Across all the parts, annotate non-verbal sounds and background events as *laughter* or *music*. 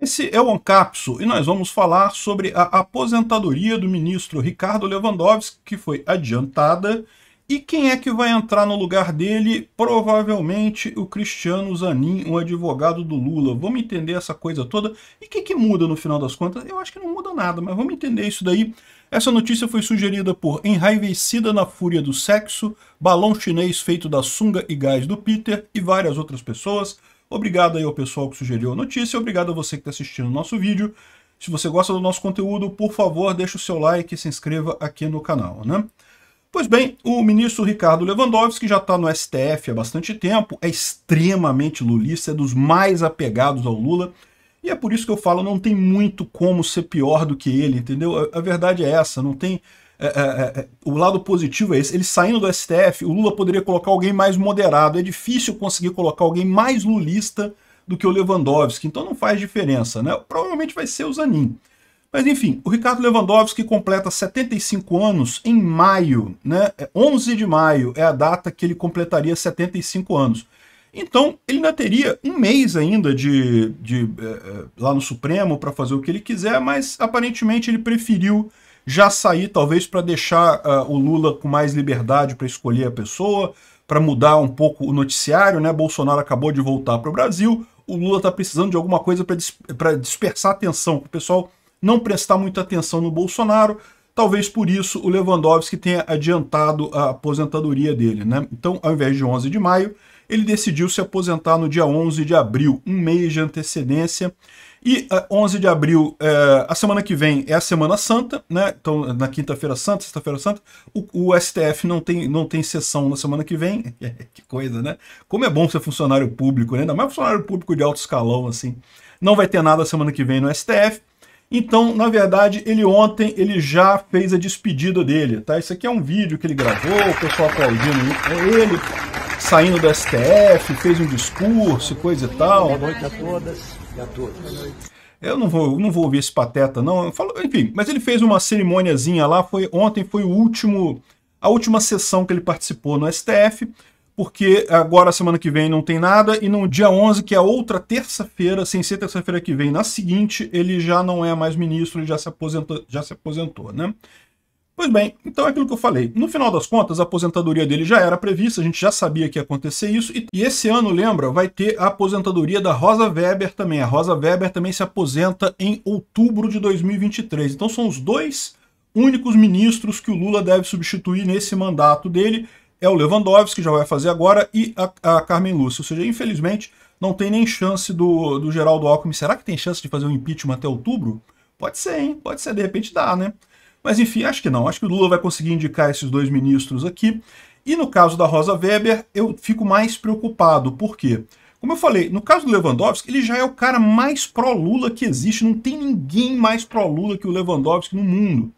Esse é o Ancapso e nós vamos falar sobre a aposentadoria do ministro Ricardo Lewandowski, que foi adiantada, e quem é que vai entrar no lugar dele? Provavelmente o Cristiano Zanin, um advogado do Lula. Vamos entender essa coisa toda. E o que, que muda no final das contas? Eu acho que não muda nada, mas vamos entender isso daí. Essa notícia foi sugerida por Enraivecida na Fúria do Sexo, Balão Chinês feito da sunga e gás do Peter e várias outras pessoas. Obrigado aí ao pessoal que sugeriu a notícia, obrigado a você que está assistindo o nosso vídeo. Se você gosta do nosso conteúdo, por favor, deixe o seu like e se inscreva aqui no canal, né? Pois bem, o ministro Ricardo Lewandowski já está no STF há bastante tempo, é extremamente lulista, é dos mais apegados ao Lula, e é por isso que eu falo, não tem muito como ser pior do que ele, entendeu? A, a verdade é essa, não tem é, é, é, o lado positivo é esse. Ele saindo do STF, o Lula poderia colocar alguém mais moderado. É difícil conseguir colocar alguém mais lulista do que o Lewandowski, então não faz diferença, né? Provavelmente vai ser o Zanin. Mas enfim, o Ricardo Lewandowski completa 75 anos em maio, né? 11 de maio é a data que ele completaria 75 anos. Então, ele ainda teria um mês ainda de, de é, lá no Supremo para fazer o que ele quiser, mas aparentemente ele preferiu já sair, talvez, para deixar uh, o Lula com mais liberdade para escolher a pessoa, para mudar um pouco o noticiário, né? Bolsonaro acabou de voltar para o Brasil, o Lula está precisando de alguma coisa para dis dispersar atenção, para o pessoal não prestar muita atenção no Bolsonaro. Talvez por isso o Lewandowski tenha adiantado a aposentadoria dele, né? Então, ao invés de 11 de maio, ele decidiu se aposentar no dia 11 de abril, um mês de antecedência. E uh, eh, 11 de abril, uh, a semana que vem é a Semana Santa, né? Então, na quinta-feira santa, sexta-feira santa, o, o, STF não tem, não tem sessão na semana que vem. *laughs* que coisa, né? Como é bom ser funcionário público, né? Ainda mais funcionário público de alto escalão, assim. Não vai ter nada semana que vem no STF. Então, na verdade, ele ontem ele já fez a despedida dele, tá? Isso aqui é um vídeo que ele gravou, o pessoal aplaudindo é ele saindo do STF, fez um discurso, coisa e tal. Boa noite a todas e a todos. Eu não vou, não vou ouvir esse pateta, não. Falo, enfim, mas ele fez uma cerimôniazinha lá. Foi, ontem foi o último, a última sessão que ele participou no STF, porque agora, semana que vem, não tem nada. E no dia 11, que é outra terça-feira, sem ser terça-feira que vem, na seguinte, ele já não é mais ministro, ele já se aposentou, já se aposentou né? Pois bem, então é aquilo que eu falei. No final das contas, a aposentadoria dele já era prevista, a gente já sabia que ia acontecer isso. E esse ano, lembra, vai ter a aposentadoria da Rosa Weber também. A Rosa Weber também se aposenta em outubro de 2023. Então são os dois únicos ministros que o Lula deve substituir nesse mandato dele. É o Lewandowski, que já vai fazer agora, e a, a Carmen Lúcia. Ou seja, infelizmente, não tem nem chance do, do Geraldo Alckmin. Será que tem chance de fazer um impeachment até outubro? Pode ser, hein? Pode ser, de repente dá, né? Mas enfim, acho que não. Acho que o Lula vai conseguir indicar esses dois ministros aqui. E no caso da Rosa Weber, eu fico mais preocupado. Por quê? Como eu falei, no caso do Lewandowski, ele já é o cara mais pró-Lula que existe. Não tem ninguém mais pró-Lula que o Lewandowski no mundo.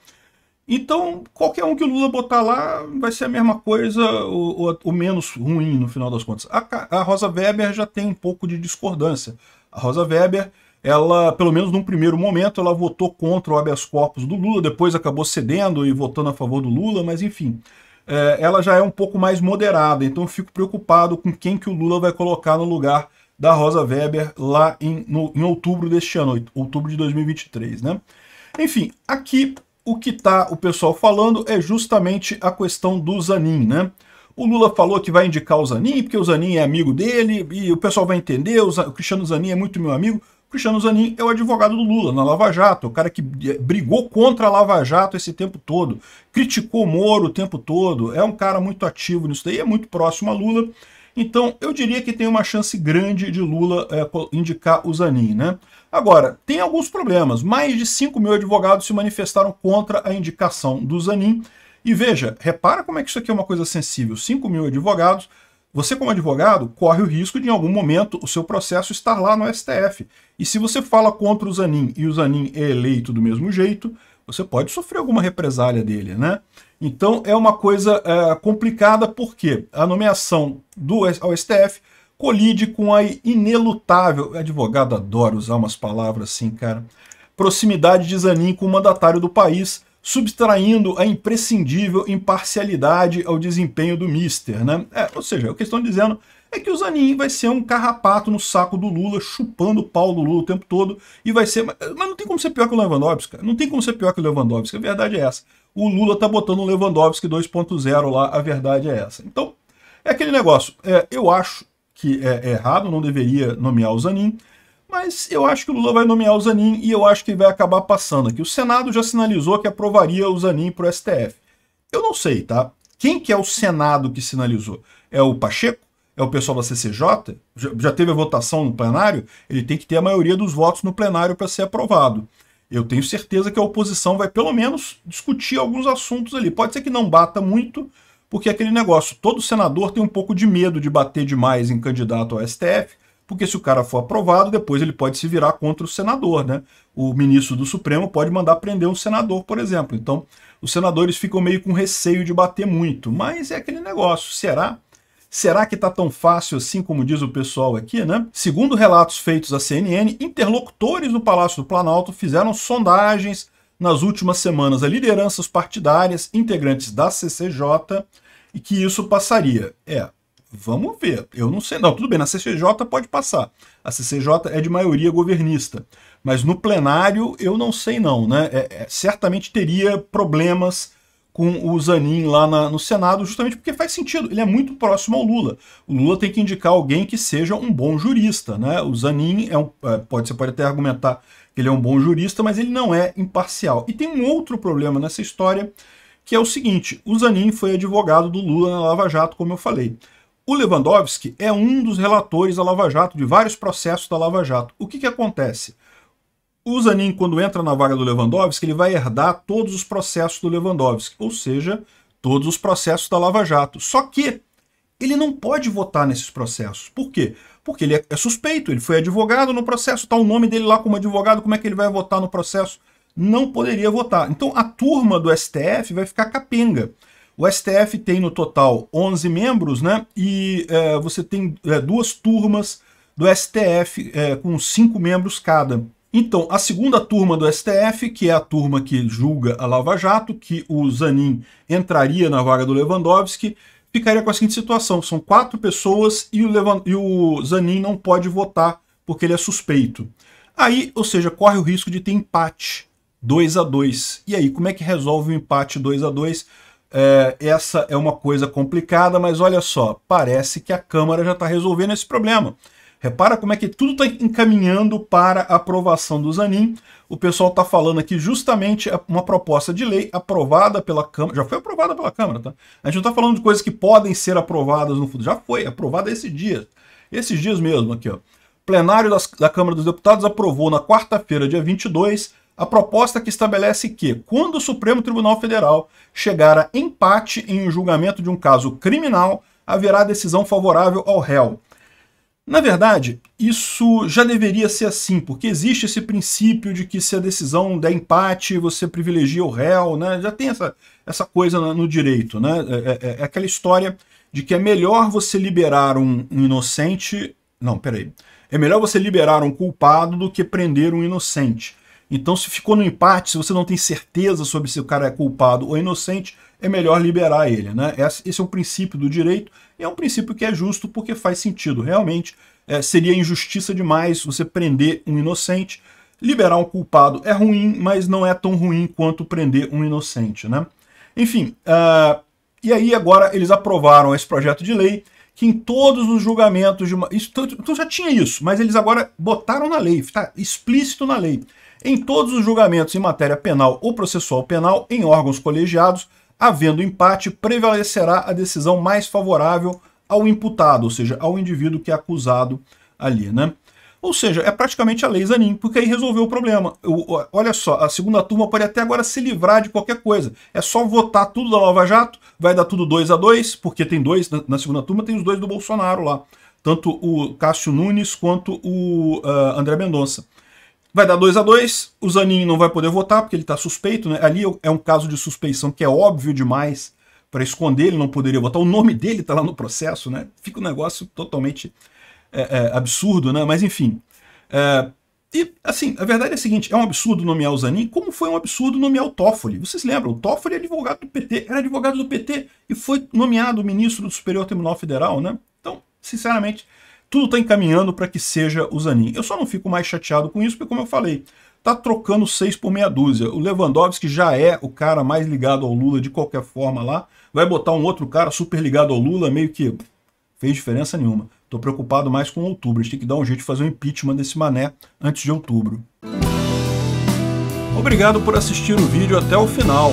Então, qualquer um que o Lula botar lá vai ser a mesma coisa ou, menos ruim, no final das contas. A, a Rosa Weber já tem um pouco de discordância. A Rosa Weber ela, pelo menos num primeiro momento, ela votou contra o habeas corpus do Lula, depois acabou cedendo e votando a favor do Lula, mas enfim, é, ela já é um pouco mais moderada, então eu fico preocupado com quem que o Lula vai colocar no lugar da Rosa Weber lá em, no, em outubro deste ano, outubro de 2023, né? Enfim, aqui o que tá o pessoal falando é justamente a questão do Zanin, né? O Lula falou que vai indicar o Zanin, porque o Zanin é amigo dele, e o pessoal vai entender, o, Zanin, o Cristiano Zanin é muito meu amigo. Cristiano Zanin é o advogado do Lula na Lava Jato, o cara que eh, brigou contra a Lava Jato esse tempo todo, criticou Moro o tempo todo, é um cara muito ativo nisso daí, é muito próximo a Lula. Então, eu diria que tem uma chance grande de Lula é, indicar o Zanin, né? Agora, tem alguns problemas. Mais de 5 mil advogados se manifestaram contra a indicação do Zanin. E veja, repara como é que isso aqui é uma coisa sensível. 5 mil advogados você, como advogado, corre o risco de, em algum momento, o seu processo estar lá no STF. E se você fala contra o Zanin e o Zanin é eleito do mesmo jeito, você pode sofrer alguma represália dele, né? Então é uma coisa é, complicada porque a nomeação do ao STF colide com a inelutável. Advogado adora usar umas palavras assim, cara. Proximidade de Zanin com o mandatário do país, subtraindo a imprescindível imparcialidade ao desempenho do Mister, né? É, ou seja, o que estão dizendo é que o Zanin vai ser um carrapato no saco do Lula, chupando o pau do Lula o tempo todo, e vai ser... Mas não tem como ser pior que o Lewandowski, cara. Não tem como ser pior que o Lewandowski, a verdade é essa. O Lula tá botando o Lewandowski 2.0 lá, a verdade é essa. Então, é aquele negócio, é, eu acho que é errado, não deveria nomear o Zanin, mas eu acho que o Lula vai nomear o Zanin e eu acho que ele vai acabar passando aqui. O Senado já sinalizou que aprovaria o Zanin para o STF. Eu não sei, tá? Quem que é o Senado que sinalizou? É o Pacheco? É o pessoal da CCJ? Já, já teve a votação no plenário? Ele tem que ter a maioria dos votos no plenário para ser aprovado. Eu tenho certeza que a oposição vai pelo menos discutir alguns assuntos ali. Pode ser que não bata muito, porque é aquele negócio, todo senador tem um pouco de medo de bater demais em candidato ao STF, porque se o cara for aprovado, depois ele pode se virar contra o senador, né? O ministro do Supremo pode mandar prender um senador, por exemplo. Então, os senadores ficam meio com receio de bater muito, mas é aquele negócio, será? Será que está tão fácil assim como diz o pessoal aqui, né? Segundo relatos feitos à CNN, interlocutores no Palácio do Planalto fizeram sondagens nas últimas semanas a lideranças partidárias, integrantes da CCJ, e que isso passaria. É, Vamos ver. Eu não sei. Não, tudo bem, na CCJ pode passar. A CCJ é de maioria governista. Mas no plenário eu não sei não, né? É, é, certamente teria problemas com o Zanin lá na, no Senado, justamente porque faz sentido. Ele é muito próximo ao Lula. O Lula tem que indicar alguém que seja um bom jurista, né? O Zanin é um, é, pode, você pode até argumentar que ele é um bom jurista, mas ele não é imparcial. E tem um outro problema nessa história, que é o seguinte: o Zanin foi advogado do Lula na Lava Jato, como eu falei. O Lewandowski é um dos relatores da Lava Jato, de vários processos da Lava Jato. O que, que acontece? O Zanin, quando entra na vaga do Lewandowski, ele vai herdar todos os processos do Lewandowski, ou seja, todos os processos da Lava Jato. Só que ele não pode votar nesses processos. Por quê? Porque ele é, é suspeito, ele foi advogado no processo, está o nome dele lá como advogado, como é que ele vai votar no processo? Não poderia votar. Então a turma do STF vai ficar capenga. O STF tem no total 11 membros, né? E é, você tem é, duas turmas do STF é, com cinco membros cada. Então, a segunda turma do STF, que é a turma que julga a Lava Jato, que o Zanin entraria na vaga do Lewandowski, ficaria com a seguinte situação: são quatro pessoas e o, Levan e o Zanin não pode votar porque ele é suspeito. Aí, ou seja, corre o risco de ter empate 2 a 2 E aí, como é que resolve o empate 2 a 2 é, essa é uma coisa complicada, mas olha só, parece que a Câmara já está resolvendo esse problema. Repara como é que tudo está encaminhando para a aprovação do Zanin. O pessoal está falando aqui justamente uma proposta de lei aprovada pela Câmara. Já foi aprovada pela Câmara, tá? A gente não está falando de coisas que podem ser aprovadas no futuro. Já foi, aprovada esses dias, Esses dias mesmo aqui, ó. Plenário das, da Câmara dos Deputados aprovou na quarta-feira, dia 22, a proposta que estabelece que, quando o Supremo Tribunal Federal chegar a empate em um julgamento de um caso criminal, haverá decisão favorável ao réu. Na verdade, isso já deveria ser assim, porque existe esse princípio de que se a decisão der empate, você privilegia o réu, né? já tem essa, essa coisa no direito. Né? É, é, é, é aquela história de que é melhor você liberar um, um inocente... Não, peraí. É melhor você liberar um culpado do que prender um inocente. Então, se ficou no empate, se você não tem certeza sobre se o cara é culpado ou inocente, é melhor liberar ele. Né? Esse é um princípio do direito e é um princípio que é justo porque faz sentido. Realmente, é, seria injustiça demais você prender um inocente. Liberar um culpado é ruim, mas não é tão ruim quanto prender um inocente. Né? Enfim, uh, e aí agora eles aprovaram esse projeto de lei que em todos os julgamentos de uma... Isso, então, então já tinha isso, mas eles agora botaram na lei, está explícito na lei em todos os julgamentos em matéria penal ou processual penal em órgãos colegiados, havendo empate, prevalecerá a decisão mais favorável ao imputado, ou seja, ao indivíduo que é acusado ali, né? Ou seja, é praticamente a lei Zanin, porque aí resolveu o problema. olha só, a segunda turma pode até agora se livrar de qualquer coisa. É só votar tudo da Lava Jato, vai dar tudo 2 a 2 porque tem dois, na, na, segunda turma tem os dois do Bolsonaro lá. Tanto o Cássio Nunes quanto o uh, André Mendonça. Vai dar 2 a 2 o Zanin não vai poder votar porque ele está suspeito, né? Ali é um caso de suspeição que é óbvio demais para esconder, ele não poderia votar, o nome dele está lá no processo, né? Fica um negócio totalmente é, é, absurdo, né? Mas enfim. É, e, assim, a verdade é a seguinte, é um absurdo nomear o Zanin, como foi um absurdo nomear o Toffoli. Vocês lembram, o Toffoli é advogado do PT, era advogado do PT e foi nomeado ministro do Superior Tribunal Federal, né? Então, sinceramente, tudo está encaminhando para que seja o Zanin. Eu só não fico mais chateado com isso, porque como eu falei, tá trocando seis por meia dúzia. O Lewandowski já é o cara mais ligado ao Lula de qualquer forma lá. Vai botar um outro cara super ligado ao Lula, meio que fez diferença nenhuma. Estou preocupado mais com outubro. A gente tem que dar um jeito de fazer um impeachment desse mané antes de outubro. Obrigado por assistir o vídeo até o final.